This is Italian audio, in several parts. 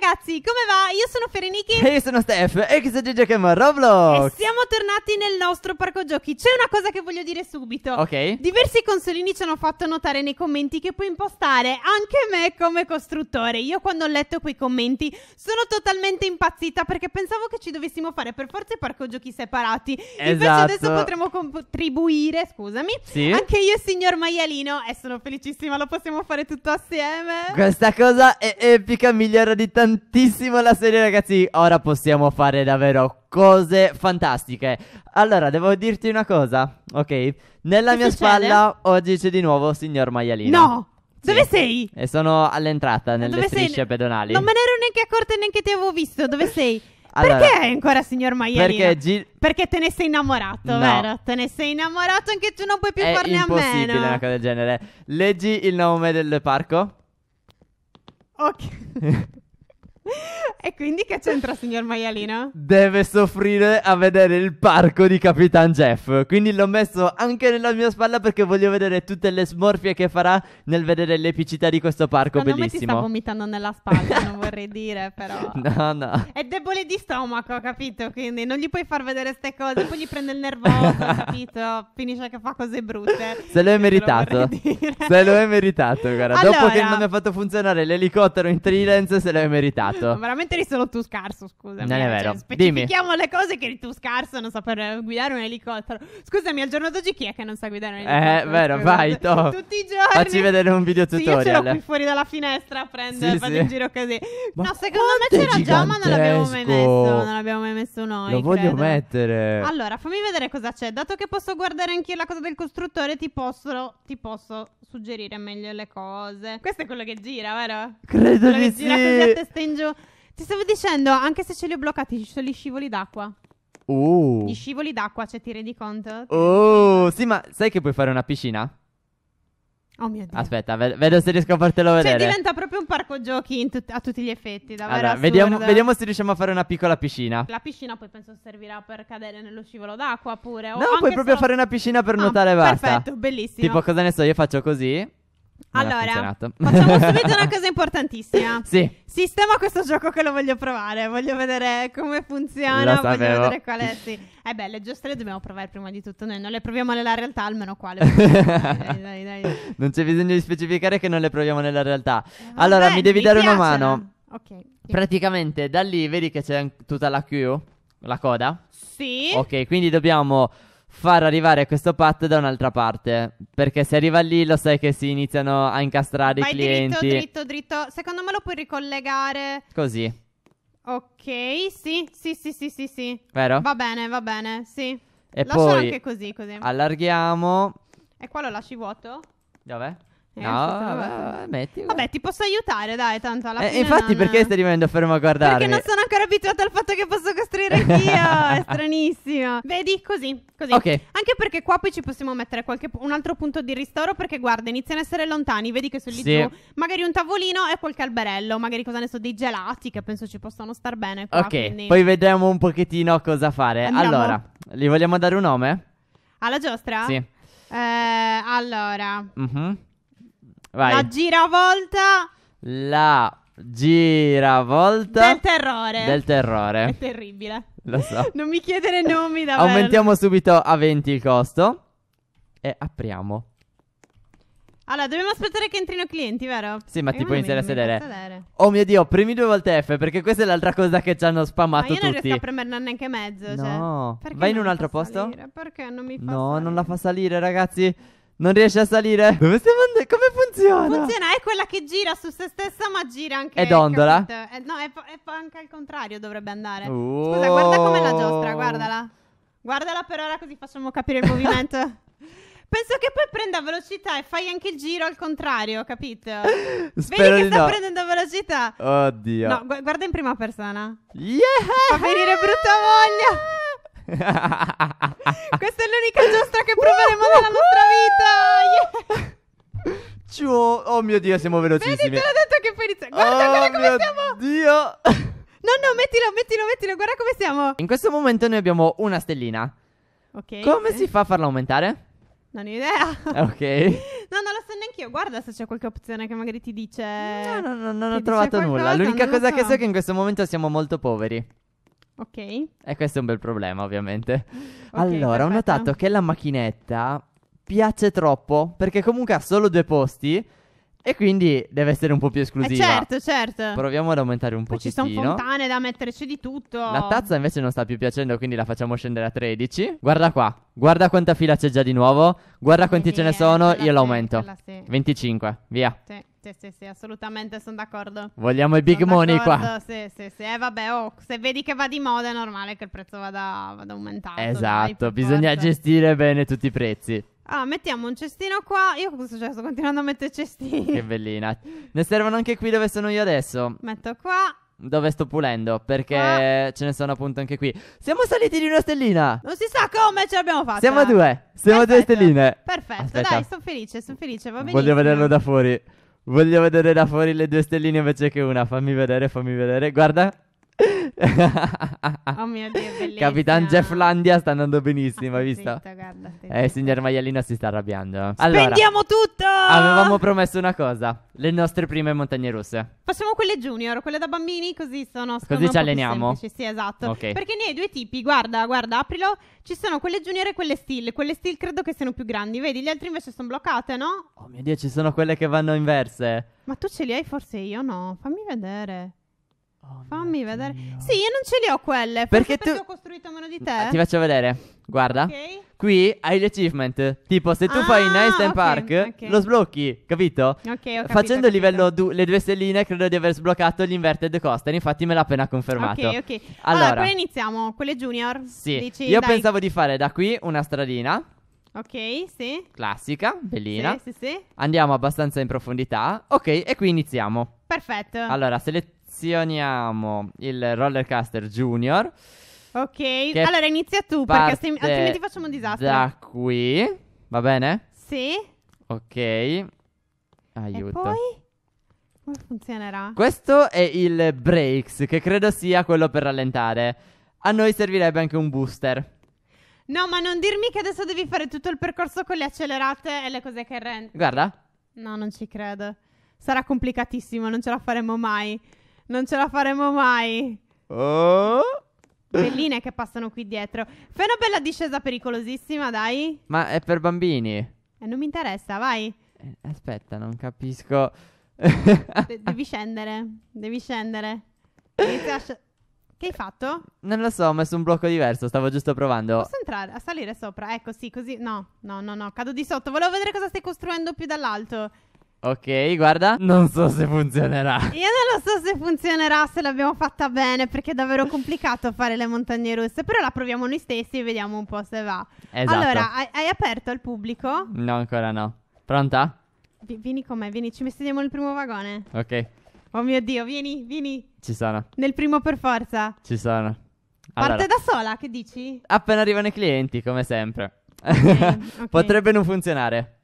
ragazzi, come va? Io sono Ferenichi E io sono Steph e chi sta giocando a Roblox E siamo tornati nel nostro parco giochi C'è una cosa che voglio dire subito Ok Diversi consolini ci hanno fatto notare nei commenti che puoi impostare anche me come costruttore Io quando ho letto quei commenti sono totalmente impazzita Perché pensavo che ci dovessimo fare per forza i parco giochi separati esatto. Invece adesso potremo contribuire, scusami sì. Anche io e il signor Maialino E sono felicissima, lo possiamo fare tutto assieme Questa cosa è epica, migliora di tanto tantissimo la serie, ragazzi. Ora possiamo fare davvero cose fantastiche. Allora, devo dirti una cosa, ok? Nella che mia succede? spalla oggi c'è di nuovo signor Maialino. No! Sì. Dove sei? E sono all'entrata nelle Dove strisce sei? pedonali. Non me ne ero neanche accorta e neanche ti avevo visto. Dove sei? Allora, perché è ancora signor Maialino? Perché, G- perché te ne sei innamorato, no. vero? Te ne sei innamorato anche tu non puoi più è farne a meno. È impossibile una cosa del genere. Leggi il nome del parco. Ok. E quindi che c'entra, signor maialino? Deve soffrire a vedere il parco di Capitan Jeff. Quindi l'ho messo anche nella mia spalla perché voglio vedere tutte le smorfie che farà nel vedere l'epicità di questo parco Secondo bellissimo. Ma ti sta vomitando nella spalla, non vorrei dire, però. No, no. È debole di stomaco, capito? Quindi non gli puoi far vedere queste cose, poi gli prende il nervoso, capito? Finisce che fa cose brutte. Se lo è meritato. Lo se lo è meritato, guarda. Allora... Dopo che non mi ha fatto funzionare l'elicottero in Trilence, se lo è meritato esatto. Veramente eri solo tu scarso, scusa. Non è eh, cioè, vero. Cioè, specifichiamo Dimmi. le cose che eri tu scarso non saper guidare un elicottero. Scusami, al giorno d'oggi chi è che non sa guidare un eh, elicottero? Eh, vero, vai, to. Tutti i giorni. Facci vedere un video tutorial. Sì, io ce qui fuori dalla finestra a prendere, sì, sì. in giro così. Ma no, secondo me c'era già, ma non l'abbiamo mai messo. Non l'abbiamo mai messo noi, Lo voglio credo. mettere. Allora, fammi vedere cosa c'è. Dato che posso guardare anch'io la cosa del costruttore, ti posso, ti posso suggerire meglio le cose. Questo è quello che gira, vero? Credo quello di che sì. Gira così a testa in giù faccio. Ti stavo dicendo, anche se ce li ho bloccati, ci sono gli scivoli d'acqua. Oh. Gli scivoli d'acqua, cioè ti rendi conto? Oh, sì, ma sai che puoi fare una piscina? Oh mio Dio. Aspetta, ved- vedo se riesco a fartelo cioè, vedere. Cioè, diventa proprio un parco giochi tut- a tutti gli effetti, davvero. Allora, vediamo, vediamo, se riusciamo a fare una piccola piscina. La piscina poi penso servirà per cadere nello scivolo d'acqua pure. O no, puoi proprio solo... fare una piscina per ah, nuotare e basta. Perfetto, bellissimo. Tipo, cosa ne so, io faccio così. Allora, facciamo subito una cosa importantissima. sì. Sistema questo gioco che lo voglio provare. Voglio vedere come funziona. Voglio vedere qual è. Sì. Eh beh, le giostre le dobbiamo provare prima di tutto. Noi non le proviamo nella realtà, almeno qua. Le dai, dai, dai, non c'è bisogno di specificare che non le proviamo nella realtà. Eh, allora, beh, mi devi mi dare piacciono. una mano. Ok. Praticamente da lì vedi che c'è tutta la queue, la coda. Sì. Ok, quindi dobbiamo far arrivare questo pat da un'altra parte. Perché se arriva lì lo sai che si iniziano a incastrare Vai i clienti. Dritto, dritto, dritto. Secondo me lo puoi ricollegare. Così. Ok, sì, sì, sì, sì, sì, sì. Vero? Va bene, va bene, sì. E Lascialo poi anche così, così. Allarghiamo. E qua lo lasci vuoto? Dov'è? no, vabbè, metti. Vabbè, ti posso aiutare, dai, tanto alla eh, fine. Infatti, non... perché stai rimanendo fermo a guardare? Perché non sono ancora abituato al fatto che posso costruire anch'io. è stranissimo. Vedi, così, così. Ok. Anche perché qua poi ci possiamo mettere qualche, un altro punto di ristoro. Perché guarda, iniziano a essere lontani. Vedi che sono lì sì. giù. Magari un tavolino e qualche alberello. Magari cosa ne so, dei gelati che penso ci possano star bene. Qua, ok, quindi... poi vedremo un pochettino cosa fare. Andiamo. Allora, gli vogliamo dare un nome? Alla giostra? Sì. Eh, allora. Mhm. Vai. La giravolta. La giravolta. Del terrore. Del terrore. È terribile. Lo so. non mi chiedere nomi davvero. Aumentiamo subito a 20 il costo. E apriamo. Allora, dobbiamo aspettare che entrino clienti, vero? Sì, ma e ti puoi iniziare a sedere. sedere. Oh mio Dio, premi due volte F, perché questa è l'altra cosa che ci hanno spammato tutti. Ma io non tutti. riesco a premerne neanche mezzo, cioè. no. cioè. Vai in un altro posto? Salire? Perché non mi fa No, salire? non la fa salire, ragazzi. Non riesce a salire. Dove stiamo andando? Come funziona? Funziona, è quella che gira su se stessa, ma gira anche. È dondola? È, eh, no, è, è, anche al contrario dovrebbe andare. Oh. Scusa, guarda com'è la giostra, guardala. Guardala per ora così facciamo capire il movimento. Penso che poi prenda velocità e fai anche il giro al contrario, capito? Spero Vedi che sta no. prendendo velocità. Oddio. No, gu- guarda in prima persona. Yeah! Fa venire brutta voglia. Questa è l'unica giostra che proveremo nella nostra vita. Yeah. oh mio dio, siamo velocissimi. Vedi, te l'ho detto che inizia. Guarda, oh guarda come siamo. Oh dio. No, no, mettilo, mettilo, mettilo. Guarda come siamo. In questo momento noi abbiamo una stellina. Ok. Come si fa a farla aumentare? Non ho idea. Ok. No, non lo so neanche io. Guarda se c'è qualche opzione che magari ti dice. No, no, no, non ho trovato nulla. L'unica cosa so. che so è che in questo momento siamo molto poveri. Ok. E questo è un bel problema, ovviamente. Okay, allora, perfetto. ho notato che la macchinetta piace troppo perché comunque ha solo due posti e quindi deve essere un po' più eh, esclusiva. Eh certo, certo. Proviamo ad aumentare un po'. ci sono fontane da metterci di tutto. La tazza invece non sta più piacendo, quindi la facciamo scendere a 13. Guarda qua, guarda quanta fila c'è già di nuovo, guarda quanti eh, ce ne sono, eh, io l'aumento. 25, via. Sì sì, sì, sì, assolutamente sono d'accordo. Vogliamo i big sono money qua. Sì, sì, sì. Eh, vabbè, oh, se vedi che va di moda è normale che il prezzo vada, vada aumentato. Esatto, dai, bisogna forza. gestire bene tutti i prezzi. Ah, mettiamo un cestino qua. Io cosa è successo? Continuando a mettere cestini. Che bellina. Ne servono anche qui dove sono io adesso. Metto qua dove sto pulendo perché ah. ce ne sono appunto anche qui. Siamo saliti di una stellina. Non si sa come ce l'abbiamo fatta. Siamo a due. Siamo a due stelline. Perfetto, Aspetta. dai, sono felice, sono felice, va benissimo. Voglio vederlo da fuori. Voglio vedere da fuori le due stelline invece che una. Fammi vedere, fammi vedere. Guarda. oh mio Dio, bellissima. Capitan Jeff Landia sta andando benissimo, hai visto? Eh, signor Maialino si sta arrabbiando. Allora, Spendiamo tutto! Avevamo promesso una cosa, le nostre prime montagne russe. Facciamo quelle junior, quelle da bambini, così sono Così ci alleniamo. Semplici, sì, esatto. Okay. Perché ne hai due tipi, guarda, guarda, aprilo. Ci sono quelle junior e quelle steel. Quelle steel credo che siano più grandi, vedi? Le altre invece sono bloccate, no? Oh mio Dio, ci sono quelle che vanno inverse. Ma tu ce li hai forse io no? Fammi vedere. Oh, Fammi vedere. Dio. Sì, io non ce le ho quelle. Perché, perché, tu... ho costruito meno di mm, te. Eh, ti faccio vedere. Guarda. Ok. Qui hai gli achievement. Tipo, se tu ah, fai Nice Time okay, Park, okay. lo sblocchi, capito? Ok, ho capito, Facendo capito. livello du- le due stelline, credo di aver sbloccato l'inverted coaster. Infatti, me l'ha appena confermato. Ok, ok. Allora, allora poi iniziamo. Quelle junior. Sì. Dici, io dai. pensavo di fare da qui una stradina. Ok, sì. Classica, bellina. Sì, sì, sì. Andiamo abbastanza in profondità. Ok, e qui iniziamo. Perfetto. Allora, seleziono selezioniamo il roller Rollercaster Junior. Ok, allora inizia tu perché se, altrimenti facciamo un disastro. Da qui, va bene? Sì. Ok. Aiuto. E poi? Come funzionerà? Questo è il Brakes, che credo sia quello per rallentare. A noi servirebbe anche un booster. No, ma non dirmi che adesso devi fare tutto il percorso con le accelerate e le cose che rendono. Guarda. No, non ci credo. Sarà complicatissimo, non ce la faremo mai. Non ce la faremo mai. Oh. Belline che passano qui dietro. Fai una bella discesa pericolosissima, dai. Ma è per bambini. Eh, non mi interessa, vai. Eh, aspetta, non capisco. De- devi scendere. Devi scendere. Sc- che hai fatto? Non lo so, ho messo un blocco diverso, stavo giusto provando. Posso entrare a salire sopra? Ecco, sì, così. No, no, no, no, cado di sotto. Volevo vedere cosa stai costruendo più dall'alto. Ok, guarda. Non so se funzionerà. Io non lo so se funzionerà, se l'abbiamo fatta bene, perché è davvero complicato fare le montagne russe. Però la proviamo noi stessi e vediamo un po' se va. Esatto. Allora, hai, hai aperto al pubblico? No, ancora no. Pronta? V- vieni con me, vieni, ci mettiamo nel primo vagone. Ok. Oh mio Dio, vieni, vieni. Ci sono. Nel primo per forza. Ci sono. Allora. Parte da sola, che dici? Appena arrivano i clienti, come sempre. Okay, okay. Potrebbe non funzionare.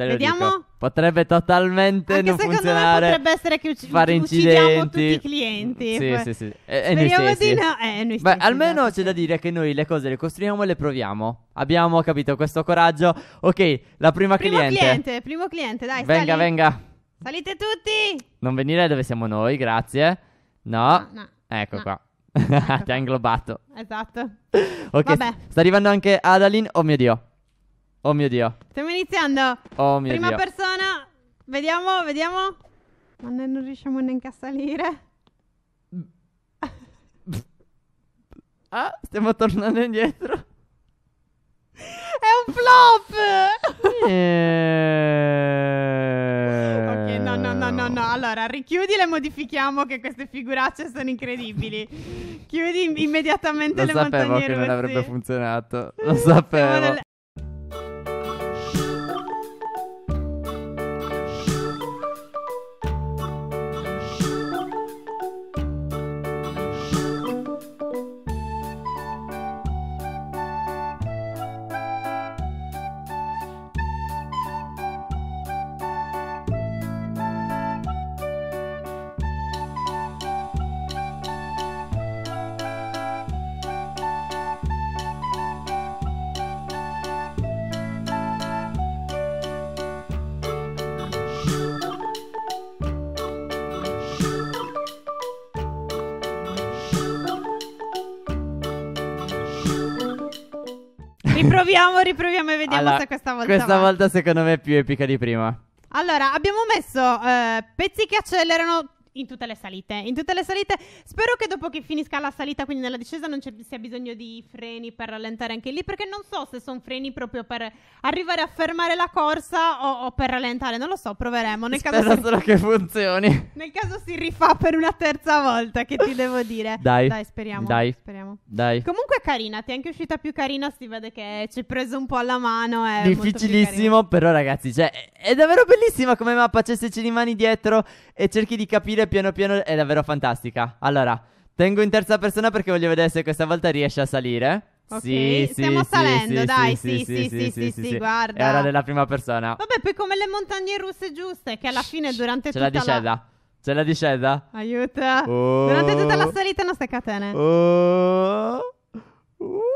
Te lo Dico. Potrebbe totalmente Anche non funzionare. potrebbe essere che uc- fare incidenti. tutti i clienti. Sì, poi... sì, sì. E, eh, eh, Speriamo e di no. Eh, noi Beh, almeno esatto, c'è sì. da dire che noi le cose le costruiamo e le proviamo. Abbiamo capito questo coraggio. Ok, la prima primo cliente. cliente primo cliente, dai. Venga, sali. venga. Salite tutti. Non venire dove siamo noi, grazie. No. no, no ecco no. qua. Ecco Ti ha inglobato. Esatto. Ok. Vabbè. Sta arrivando anche Adalin. Oh mio Dio. Oh mio Dio. Stiamo iniziando. Oh mio Prima Dio. Prima persona. Vediamo, vediamo. Ma noi non riusciamo neanche a salire. Ah, stiamo tornando indietro. È un flop! Yeah. ok, no, no, no, no, no. Allora, richiudile e modifichiamo che queste figuracce sono incredibili. Chiudi immediatamente Lo le montagne Lo sapevo che non avrebbe funzionato. Lo sapevo. riproviamo, riproviamo e vediamo allora, se questa volta. Questa va. volta, secondo me, è più epica di prima. Allora, abbiamo messo eh, pezzi che accelerano in tutte le salite, in tutte le salite. Spero che dopo che finisca la salita, quindi nella discesa, non ci sia bisogno di freni per rallentare anche lì, perché non so se sono freni proprio per arrivare a fermare la corsa o, o per rallentare, non lo so, proveremo. Nel Spero caso solo si... che funzioni. Nel caso si rifà per una terza volta, che ti devo dire. Dai, Dai speriamo. Dai. speriamo. Dai. Comunque carina, ti è anche uscita più carina, si vede che ci hai preso un po' alla mano. È Difficilissimo, però ragazzi, cioè, è davvero bellissima come mappa, cioè se ci rimani dietro e cerchi di capire stile piano piano è davvero fantastica. Allora, tengo in terza persona perché voglio vedere se questa volta riesce a salire. Okay. Sì, sì, stiamo sì, salendo, sì, dai, sì, sì, sì, sì, sì, guarda. Era della prima persona. Vabbè, poi come le montagne russe giuste, che alla fine durante C'è tutta la... discesa. La... C'è la discesa? Aiuta. Oh. Durante tutta la salita non stai catene. Oh. Oh.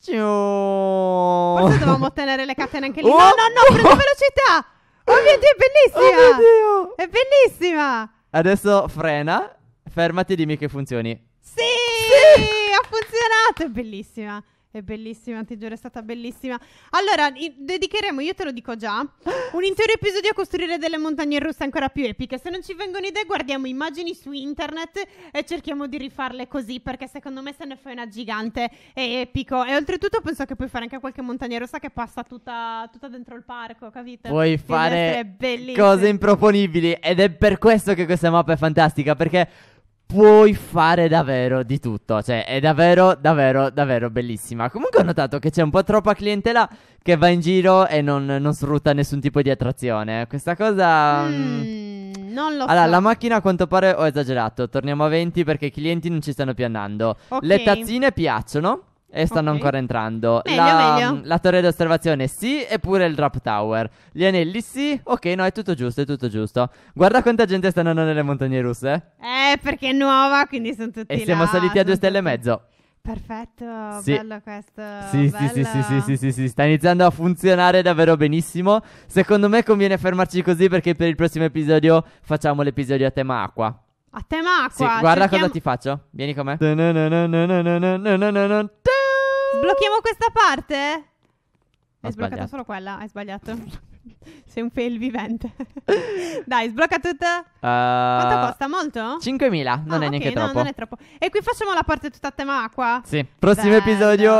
Forse dovevamo tenere le catene anche lì. Oh. No, no, no, prendo oh. velocità! Oh mio Dio, è bellissima! Oh mio Dio! È bellissima! Adesso frena, fermati e dimmi che funzioni. Sì! sì! Ha funzionato! stato è bellissima. È bellissima, ti giuro, è stata bellissima. Allora, i- dedicheremo, io te lo dico già, un intero episodio a costruire delle montagne russe ancora più epiche. Se non ci vengono idee, guardiamo immagini su internet e cerchiamo di rifarle così, perché secondo me se ne fai una gigante è epico. E oltretutto penso che puoi fare anche qualche montagna rossa che passa tutta, tutta dentro il parco, capito? Puoi fare cose improponibili ed è per questo che questa mappa è fantastica perché puoi fare davvero di tutto. Cioè, è davvero, davvero, davvero bellissima. Comunque ho notato che c'è un po' troppa clientela che va in giro e non, non sfrutta nessun tipo di attrazione. Questa cosa. Mm, non lo allora, so. la macchina a quanto pare ho esagerato. Torniamo a 20 perché i clienti non ci stanno più andando. Okay. Le tazzine piacciono. E stanno okay. ancora entrando. Meglio, la, meglio. la torre d'osservazione sì, eppure il drop tower. Gli anelli sì, ok, no, è tutto giusto, è tutto giusto. Guarda quanta gente sta andando nelle montagne russe. Eh, perché è nuova, quindi sono tutti E là, siamo saliti a due stelle e mezzo. Perfetto, sì. bello questo. Sì, bello. Sì, sì, sì, sì, sì, sì, sta iniziando a funzionare davvero benissimo. Secondo me conviene fermarci così perché per il prossimo episodio facciamo l'episodio a tema acqua. A tema acqua. Sì, guarda cerchiamo... cosa ti faccio. Vieni con me. Sblocchiamo questa parte? Hai sbloccato sbagliato. solo quella, hai sbagliato. Sei un fail vivente. Dai, sblocca tutta. Uh, Quanto eh, costa? Molto? 5.000, non ah, è okay, neanche no, troppo. non è troppo. E qui facciamo la parte tutta a tema acqua? Sì, prossimo bello, episodio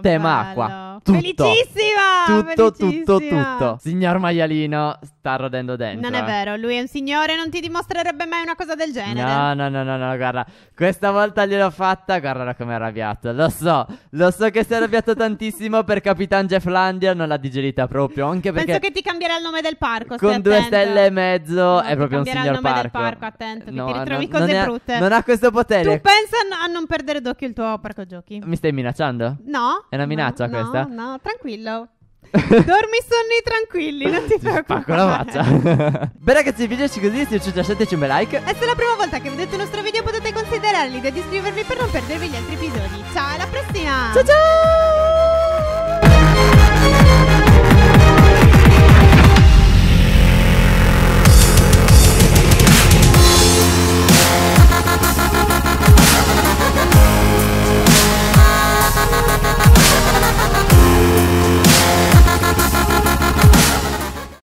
tema bello. acqua tutto. Felicissima! Tutto, tutto, tutto. Signor maialino sta rodendo dentro. Non è eh. vero, lui è un signore, non ti dimostrerebbe mai una cosa del genere. No, no, no, no, no guarda, questa volta gliel'ho fatta, guarda come è arrabbiato. Lo so, lo so che si è arrabbiato tantissimo per Capitan Jeff Landia, non l'ha digerita proprio, anche perché... Penso che ti cambierà il nome del parco, Con due attento. stelle e mezzo no, è proprio un signor parco. cambierà il nome parco. del parco, attento, no, ti ritrovi no, cose ha, brutte. non ha questo potere. Tu pensa a non perdere d'occhio il tuo parco giochi. Mi stai minacciando? No. È una minaccia questa? no, tranquillo. Dormi sonni tranquilli, non ti preoccupare. Spacco la faccia. Beh ragazzi, il video è così, se vi è piaciuto lasciateci un bel like. E se è la prima volta che vedete il nostro video potete considerare l'idea di iscrivervi per non perdervi gli altri episodi. Ciao, alla prossima! Ciao ciao!